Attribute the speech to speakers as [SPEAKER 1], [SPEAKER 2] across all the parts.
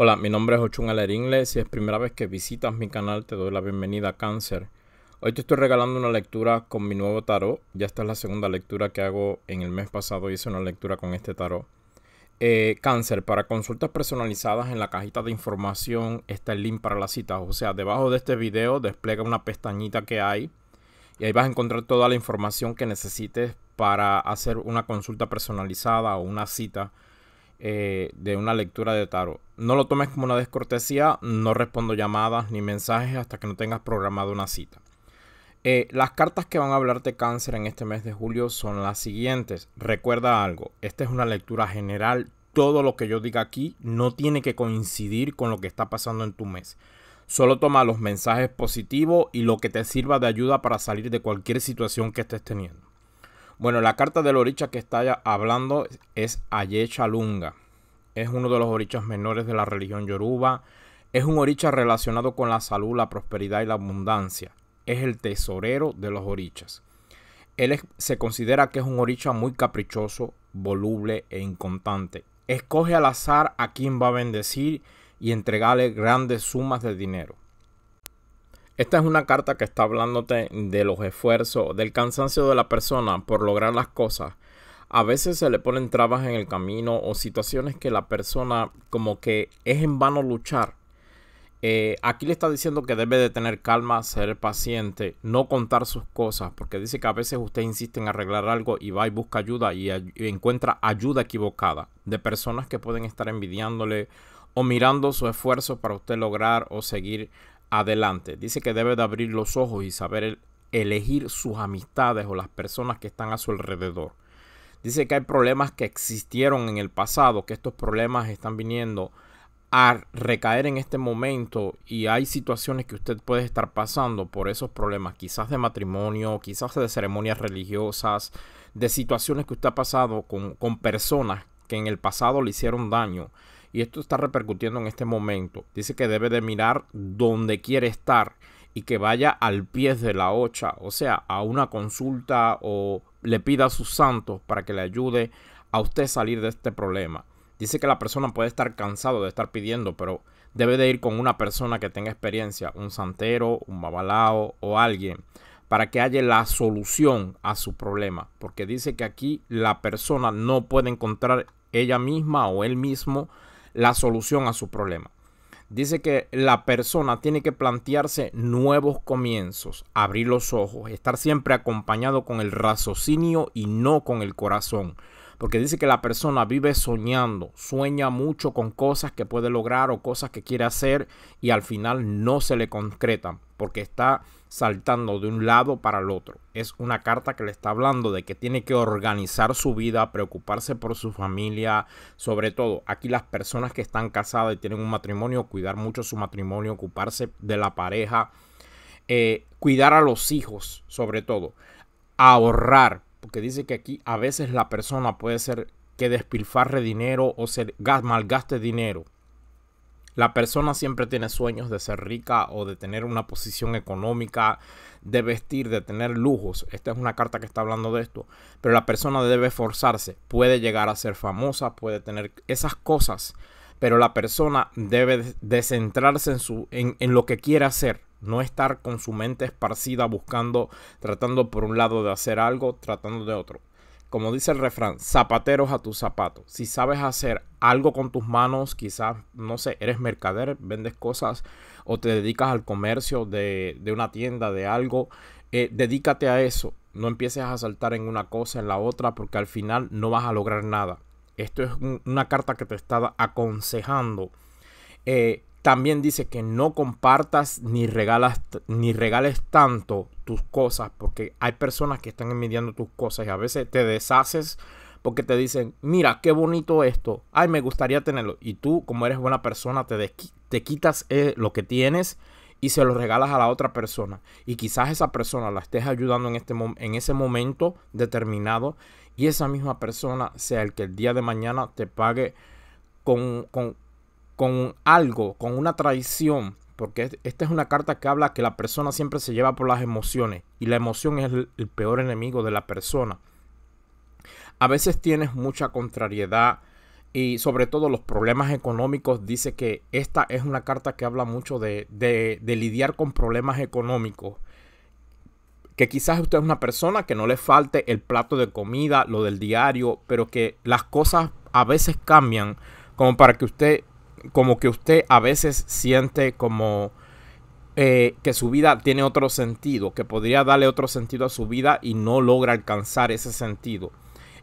[SPEAKER 1] Hola, mi nombre es Ochun Inglés Si es primera vez que visitas mi canal, te doy la bienvenida a Cáncer. Hoy te estoy regalando una lectura con mi nuevo tarot. Ya esta es la segunda lectura que hago en el mes pasado. Hice una lectura con este tarot. Eh, cáncer, para consultas personalizadas en la cajita de información está el link para las citas. O sea, debajo de este video despliega una pestañita que hay y ahí vas a encontrar toda la información que necesites para hacer una consulta personalizada o una cita eh, de una lectura de tarot. No lo tomes como una descortesía, no respondo llamadas ni mensajes hasta que no tengas programado una cita. Eh, las cartas que van a hablarte cáncer en este mes de julio son las siguientes. Recuerda algo, esta es una lectura general. Todo lo que yo diga aquí no tiene que coincidir con lo que está pasando en tu mes. Solo toma los mensajes positivos y lo que te sirva de ayuda para salir de cualquier situación que estés teniendo. Bueno, la carta del oricha que está hablando es Ayecha Lunga. Es uno de los orichas menores de la religión yoruba. Es un oricha relacionado con la salud, la prosperidad y la abundancia. Es el tesorero de los orichas. Él se considera que es un oricha muy caprichoso, voluble e incontante. Escoge al azar a quien va a bendecir y entregarle grandes sumas de dinero. Esta es una carta que está hablándote de los esfuerzos, del cansancio de la persona por lograr las cosas. A veces se le ponen trabas en el camino o situaciones que la persona como que es en vano luchar. Eh, aquí le está diciendo que debe de tener calma, ser paciente, no contar sus cosas, porque dice que a veces usted insiste en arreglar algo y va y busca ayuda y, y encuentra ayuda equivocada de personas que pueden estar envidiándole o mirando su esfuerzo para usted lograr o seguir adelante. Dice que debe de abrir los ojos y saber elegir sus amistades o las personas que están a su alrededor. Dice que hay problemas que existieron en el pasado, que estos problemas están viniendo a recaer en este momento y hay situaciones que usted puede estar pasando por esos problemas, quizás de matrimonio, quizás de ceremonias religiosas, de situaciones que usted ha pasado con, con personas que en el pasado le hicieron daño y esto está repercutiendo en este momento. Dice que debe de mirar dónde quiere estar y que vaya al pie de la ocha, o sea, a una consulta o le pida a sus santos para que le ayude a usted salir de este problema. Dice que la persona puede estar cansado de estar pidiendo, pero debe de ir con una persona que tenga experiencia, un santero, un babalao o alguien, para que haya la solución a su problema. Porque dice que aquí la persona no puede encontrar ella misma o él mismo la solución a su problema. Dice que la persona tiene que plantearse nuevos comienzos, abrir los ojos, estar siempre acompañado con el raciocinio y no con el corazón, porque dice que la persona vive soñando, sueña mucho con cosas que puede lograr o cosas que quiere hacer y al final no se le concretan porque está saltando de un lado para el otro. Es una carta que le está hablando de que tiene que organizar su vida, preocuparse por su familia, sobre todo aquí las personas que están casadas y tienen un matrimonio, cuidar mucho su matrimonio, ocuparse de la pareja, eh, cuidar a los hijos, sobre todo, ahorrar, porque dice que aquí a veces la persona puede ser que despilfarre dinero o se malgaste dinero. La persona siempre tiene sueños de ser rica o de tener una posición económica, de vestir, de tener lujos. Esta es una carta que está hablando de esto. Pero la persona debe esforzarse. Puede llegar a ser famosa, puede tener esas cosas. Pero la persona debe de centrarse en, su, en lo que quiere hacer. No estar con su mente esparcida buscando, tratando por un lado de hacer algo, tratando de otro. Como dice el refrán, zapateros a tus zapatos. Si sabes hacer algo con tus manos, quizás, no sé, eres mercader, vendes cosas o te dedicas al comercio de, una tienda, de algo, eh, dedícate a eso. No empieces a saltar en una cosa, en la otra, porque al final no vas a lograr nada. Esto es una carta que te está aconsejando. Eh, también dice que no compartas ni, regalas, ni regales tanto tus cosas porque hay personas que están envidiando tus cosas y a veces te deshaces porque te dicen, mira, qué bonito esto, ay, me gustaría tenerlo. Y tú, como eres buena persona, te, te quitas eh, lo que tienes y se lo regalas a la otra persona. Y quizás esa persona la estés ayudando en, este en ese momento determinado y esa misma persona sea el que el día de mañana te pague con, con algo, con una traición, porque esta es una carta que habla que la persona siempre se lleva por las emociones y la emoción es el, peor enemigo de la persona. A veces tienes mucha contrariedad y sobre todo los problemas económicos. Dice que esta es una carta que habla mucho de, de, de lidiar con problemas económicos que quizás usted es una persona que no le falte el plato de comida, lo del diario, pero que las cosas a veces cambian como para que usted como que usted a veces siente como eh, que su vida tiene otro sentido, que podría darle otro sentido a su vida y no logra alcanzar ese sentido.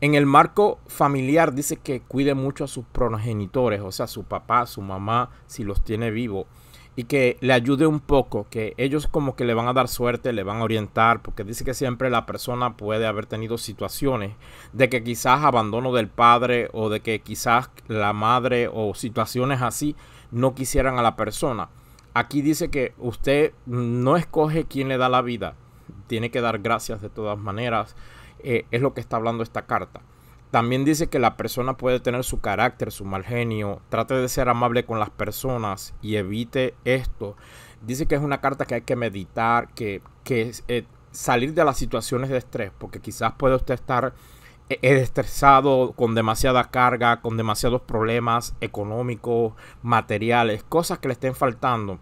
[SPEAKER 1] En el marco familiar dice que cuide mucho a sus progenitores, o sea, su papá, su mamá, si los tiene vivos y que le ayude un poco, que ellos como que le van a dar suerte, le van a orientar, porque dice que siempre la persona puede haber tenido situaciones de que quizás abandono del padre o de que quizás la madre o situaciones así no quisieran a la persona. Aquí dice que usted no escoge quién le da la vida, tiene que dar gracias de todas maneras, eh, es lo que está hablando esta carta. También dice que la persona puede tener su carácter, su mal genio, trate de ser amable con las personas y evite esto. Dice que es una carta que hay que meditar, que, es, eh, salir de las situaciones de estrés, porque quizás puede usted estar eh, eh, estresado con demasiada carga, con demasiados problemas económicos, materiales, cosas que le estén faltando.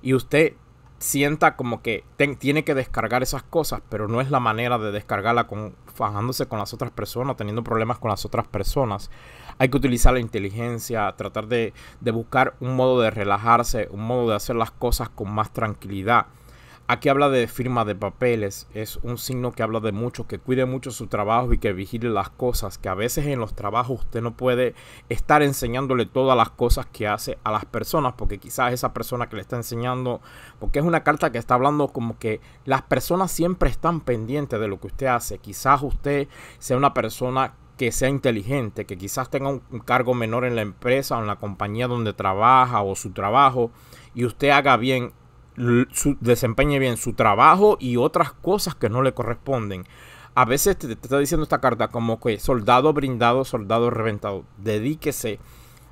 [SPEAKER 1] Y usted sienta como que tiene que descargar esas cosas, pero no es la manera de descargarla con, fajándose con las otras personas, teniendo problemas con las otras personas. Hay que utilizar la inteligencia, tratar de, de buscar un modo de relajarse, un modo de hacer las cosas con más tranquilidad. Aquí habla de firma de papeles, es un signo que habla de mucho, que cuide mucho su trabajo y que vigile las cosas, que a veces en los trabajos usted no puede estar enseñándole todas las cosas que hace a las personas, porque quizás esa persona que le está enseñando, porque es una carta que está hablando como que las personas siempre están pendientes de lo que usted hace, quizás usted sea una persona que sea inteligente, que quizás tenga un cargo menor en la empresa o en la compañía donde trabaja o su trabajo y usted haga bien desempeñe bien su trabajo y otras cosas que no le corresponden. A veces te, está diciendo esta carta como que soldado brindado, soldado reventado. Dedíquese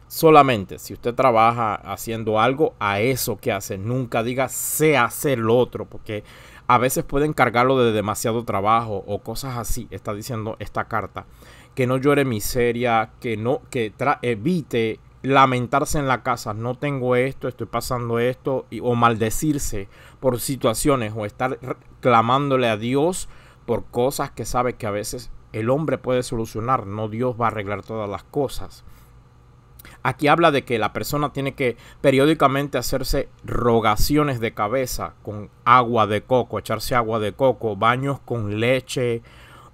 [SPEAKER 1] solamente, si usted trabaja haciendo algo, a eso que hace. Nunca diga se hacer lo otro, porque a veces pueden cargarlo de demasiado trabajo o cosas así, está diciendo esta carta. Que no llore miseria, que no, que evite lamentarse en la casa, no tengo esto, estoy pasando esto, o maldecirse por situaciones, o estar clamándole a Dios por cosas que sabe que a veces el hombre puede solucionar, no Dios va a arreglar todas las cosas. Aquí habla de que la persona tiene que periódicamente hacerse rogaciones de cabeza con agua de coco, echarse agua de coco, baños con leche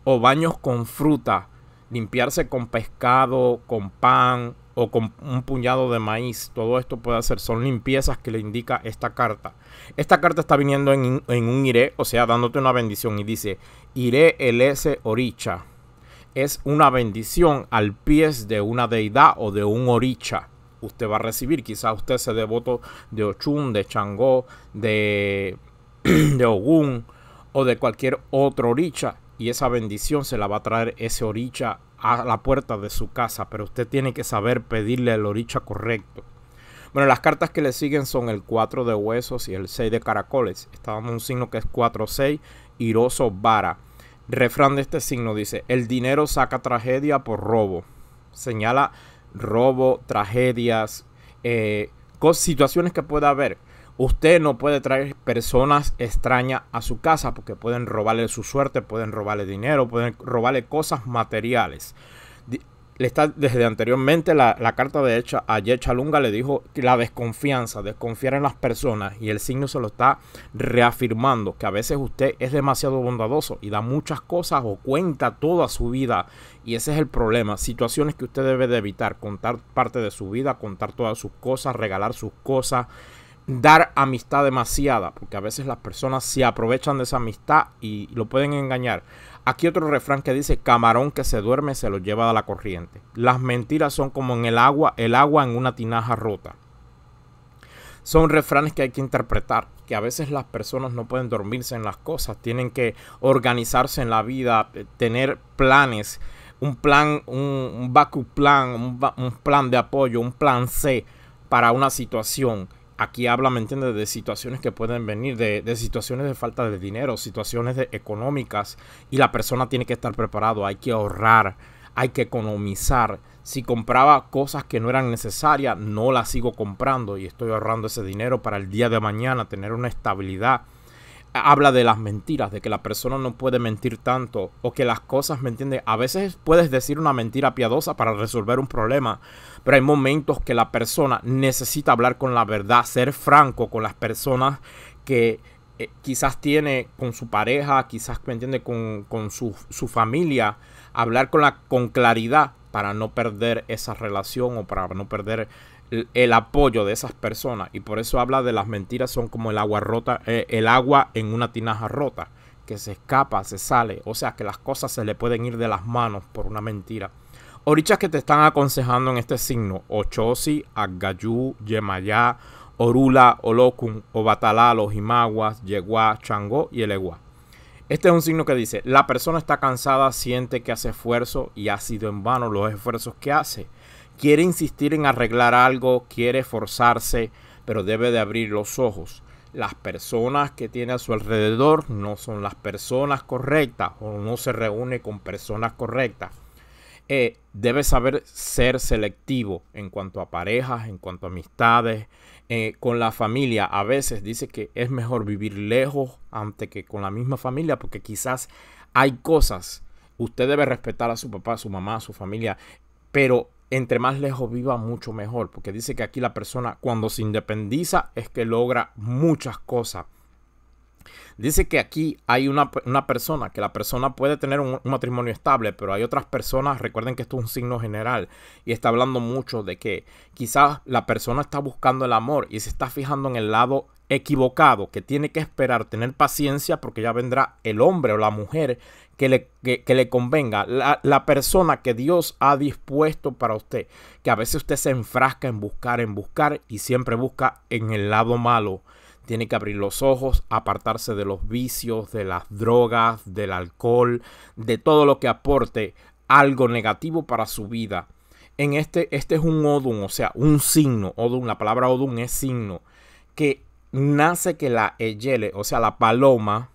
[SPEAKER 1] o baños con fruta, limpiarse con pescado, con pan, o con un puñado de maíz. Todo esto puede hacer. Son limpiezas que le indica esta carta. Esta carta está viniendo en, un iré, o sea, dándote una bendición. Y dice, iré el S oricha. Es una bendición al pies de una deidad o de un oricha. Usted va a recibir, quizás usted se devoto de Ochun, de Changó, de, de Ogún o de cualquier otro oricha. Y esa bendición se la va a traer ese oricha a la puerta de su casa, pero usted tiene que saber pedirle el oricha correcto. Bueno, las cartas que le siguen son el 4 de huesos y el 6 de caracoles. Estábamos en un signo que es 4-6, Iroso Vara. Refrán de este signo dice, el dinero saca tragedia por robo. Señala robo, tragedias, eh, situaciones que pueda haber. Usted no puede traer personas extrañas a su casa porque pueden robarle su suerte, pueden robarle dinero, pueden robarle cosas materiales. está, desde anteriormente la, carta de hecha a Lunga le dijo que la desconfianza, desconfiar en las personas y el signo se lo está reafirmando, que a veces usted es demasiado bondadoso y da muchas cosas o cuenta toda su vida y ese es el problema, situaciones que usted debe de evitar, contar parte de su vida, contar todas sus cosas, regalar sus cosas dar amistad demasiada, porque a veces las personas se aprovechan de esa amistad y lo pueden engañar. Aquí otro refrán que dice, camarón que se duerme se lo lleva a la corriente. Las mentiras son como en el agua, el agua en una tinaja rota. Son refranes que hay que interpretar, que a veces las personas no pueden dormirse en las cosas, tienen que organizarse en la vida, eh, tener planes, un plan, un, backup plan, un plan de apoyo, un plan C para una situación aquí habla, ¿me entiende de situaciones que pueden venir, de, situaciones de falta de dinero, situaciones de económicas, y la persona tiene que estar preparado, hay que ahorrar, hay que economizar. Si compraba cosas que no eran necesarias, no las sigo comprando y estoy ahorrando ese dinero para el día de mañana tener una estabilidad habla de las mentiras, de que la persona no puede mentir tanto o que las cosas, ¿me entiende? A veces puedes decir una mentira piadosa para resolver un problema, pero hay momentos que la persona necesita hablar con la verdad, ser franco con las personas que eh, quizás tiene con su pareja, quizás, ¿me entiende? Con, su, familia, hablar con, la, con claridad para no perder esa relación o para no perder el apoyo de esas personas. Y por eso habla de las mentiras son como el agua rota, eh, el agua en una tinaja rota, que se escapa, se sale. O sea que las cosas se le pueden ir de las manos por una mentira. Orichas que te están aconsejando en este signo: Ochosi, Agayú, Yemayá, Orula, Olokun, Obatalá, los Imaguas Yeguá, Changó y el Este es un signo que dice, la persona está cansada, siente que hace esfuerzo y ha sido en vano los esfuerzos que hace quiere insistir en arreglar algo, quiere forzarse, pero debe de abrir los ojos. Las personas que tiene a su alrededor no son las personas correctas o no se reúne con personas correctas. Eh, debe saber ser selectivo en cuanto a parejas, en cuanto a amistades, eh, con la familia. A veces dice que es mejor vivir lejos antes que con la misma familia porque quizás hay cosas. Usted debe respetar a su papá, a su mamá, a su familia, pero entre más lejos viva, mucho mejor. Porque dice que aquí la persona cuando se independiza es que logra muchas cosas. Dice que aquí hay una, persona, que la persona puede tener un, un, matrimonio estable, pero hay otras personas, recuerden que esto es un signo general y está hablando mucho de que quizás la persona está buscando el amor y se está fijando en el lado equivocado, que tiene que esperar, tener paciencia porque ya vendrá el hombre o la mujer que le, que, le convenga, la, la, persona que Dios ha dispuesto para usted, que a veces usted se enfrasca en buscar, en buscar y siempre busca en el lado malo. Tiene que abrir los ojos, apartarse de los vicios, de las drogas, del alcohol, de todo lo que aporte algo negativo para su vida. En este, este es un odum, o sea, un signo. Odum, la palabra odum es signo. Que nace que la eyele, o sea, la paloma,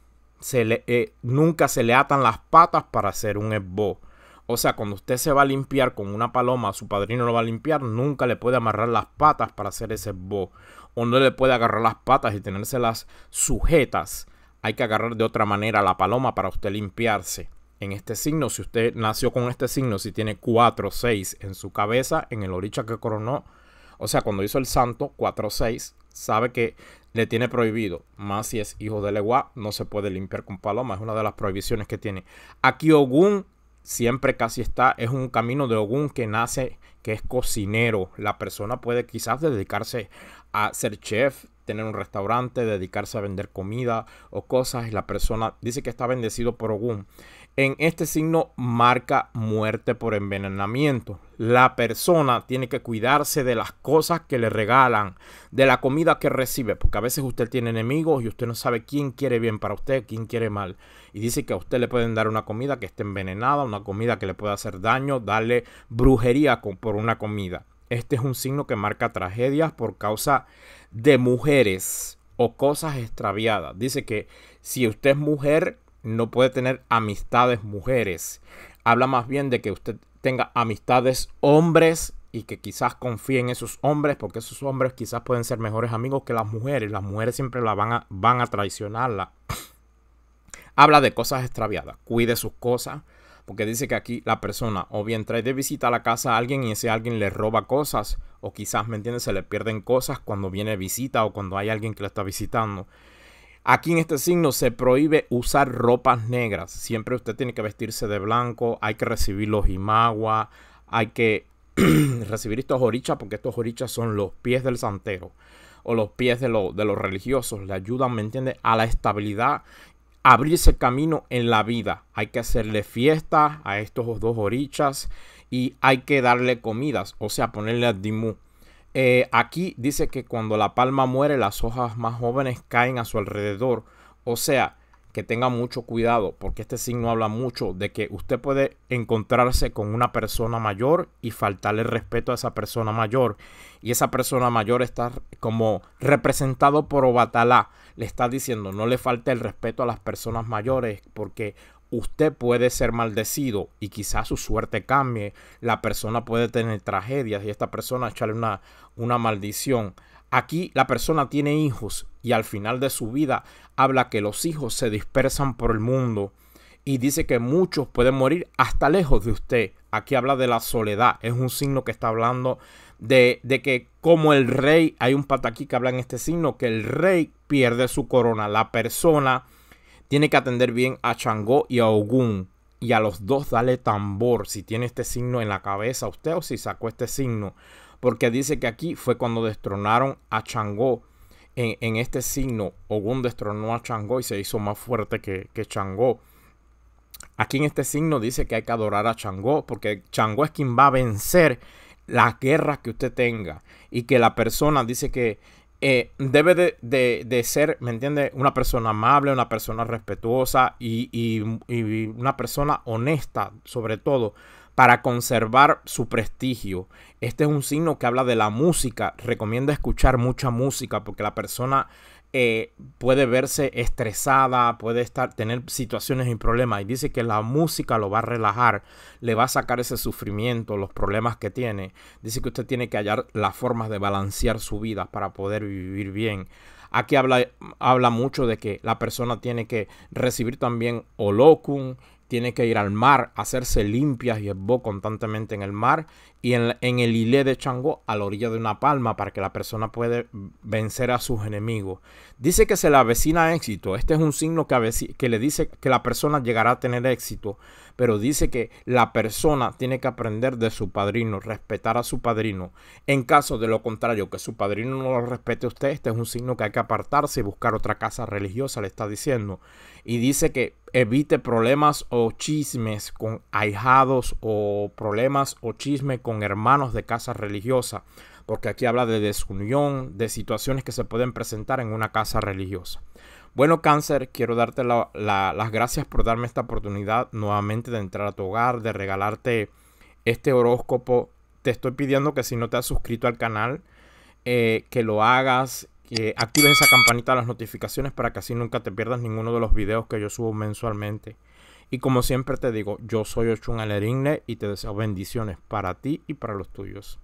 [SPEAKER 1] eh, nunca se le atan las patas para hacer un esbo. O sea, cuando usted se va a limpiar con una paloma, su padrino lo va a limpiar, nunca le puede amarrar las patas para hacer ese esbo. O no le puede agarrar las patas y tenérselas sujetas. Hay que agarrar de otra manera la paloma para usted limpiarse. En este signo, si usted nació con este signo, si tiene 4 6 en su cabeza, en el oricha que coronó, o sea, cuando hizo el santo 4-6, sabe que le tiene prohibido, más si es hijo de Leguá, no se puede limpiar con paloma, es una de las prohibiciones que tiene. Aquí Ogún siempre casi está, es un camino de Ogun que nace, que es cocinero. La persona puede quizás dedicarse a ser chef, tener un restaurante, dedicarse a vender comida o cosas. Y la persona dice que está bendecido por Ogun. En este signo marca muerte por envenenamiento. La persona tiene que cuidarse de las cosas que le regalan, de la comida que recibe, porque a veces usted tiene enemigos y usted no sabe quién quiere bien para usted, quién quiere mal. Y dice que a usted le pueden dar una comida que esté envenenada, una comida que le pueda hacer daño, darle brujería por una comida. Este es un signo que marca tragedias por causa de mujeres o cosas extraviadas. Dice que si usted es mujer, no puede tener amistades mujeres. Habla más bien de que usted tenga amistades hombres y que quizás confíe en esos hombres, porque esos hombres quizás pueden ser mejores amigos que las mujeres. Las mujeres siempre la van a, van a traicionarla. Habla de cosas extraviadas. Cuide sus cosas porque dice que aquí la persona o bien trae de visita a la casa a alguien y ese alguien le roba cosas, o quizás, ¿me entiende? se le pierden cosas cuando viene visita o cuando hay alguien que lo está visitando. Aquí en este signo se prohíbe usar ropas negras. Siempre usted tiene que vestirse de blanco, hay que recibir los imagua, hay que recibir estos orichas porque estos orichas son los pies del santero o los pies de, los de los religiosos. Le ayudan, ¿me entiende?, a la estabilidad abrirse camino en la vida. Hay que hacerle fiesta a estos dos orichas y hay que darle comidas, o sea, ponerle a Dimu. Eh, aquí dice que cuando la palma muere, las hojas más jóvenes caen a su alrededor. O sea, que tenga mucho cuidado, porque este signo habla mucho de que usted puede encontrarse con una persona mayor y faltarle respeto a esa persona mayor. Y esa persona mayor está como representado por Obatalá. Le está diciendo, no le falte el respeto a las personas mayores, porque usted puede ser maldecido y quizás su suerte cambie. La persona puede tener tragedias y esta persona echarle una, una maldición. Aquí la persona tiene hijos y al final de su vida habla que los hijos se dispersan por el mundo y dice que muchos pueden morir hasta lejos de usted. Aquí habla de la soledad, es un signo que está hablando de, que como el rey, hay un pataquí que habla en este signo, que el rey pierde su corona, la persona tiene que atender bien a Changó y a Ogún. Y a los dos dale tambor si tiene este signo en la cabeza usted o si sacó este signo porque dice que aquí fue cuando destronaron a Changó. En, este signo, Ogún destronó a Changó y se hizo más fuerte que, que Changó. Aquí en este signo dice que hay que adorar a Changó, porque Changó es quien va a vencer las guerras que usted tenga. Y que la persona dice que eh, debe de, ser, ¿me entiendes? Una persona amable, una persona respetuosa y, y una persona honesta, sobre todo, para conservar su prestigio. Este es un signo que habla de la música. Recomienda escuchar mucha música porque la persona eh, puede verse estresada, puede estar, tener situaciones y problemas. Y dice que la música lo va a relajar, le va a sacar ese sufrimiento, los problemas que tiene. Dice que usted tiene que hallar las formas de balancear su vida para poder vivir bien. Aquí habla, habla mucho de que la persona tiene que recibir también holocum tiene que ir al mar, hacerse limpias y esboz constantemente en el mar y en, el hilé de Changó a la orilla de una palma para que la persona pueda vencer a sus enemigos. Dice que se le avecina éxito. Este es un signo que, que le dice que la persona llegará a tener éxito pero dice que la persona tiene que aprender de su padrino, respetar a su padrino. En caso de lo contrario, que su padrino no lo respete a usted, este es un signo que hay que apartarse y buscar otra casa religiosa, le está diciendo. Y dice que evite problemas o chismes con ahijados o problemas o chisme con hermanos de casa religiosa, porque aquí habla de desunión, de situaciones que se pueden presentar en una casa religiosa. Bueno, Cáncer, quiero darte las gracias por darme esta oportunidad nuevamente de entrar a tu hogar, de regalarte este horóscopo. Te estoy pidiendo que si no te has suscrito al canal, eh, que lo hagas, que actives esa campanita de las notificaciones para que así nunca te pierdas ninguno de los videos que yo subo mensualmente. Y como siempre te digo, yo soy Ochun Alerinle y te deseo bendiciones para ti y para los tuyos.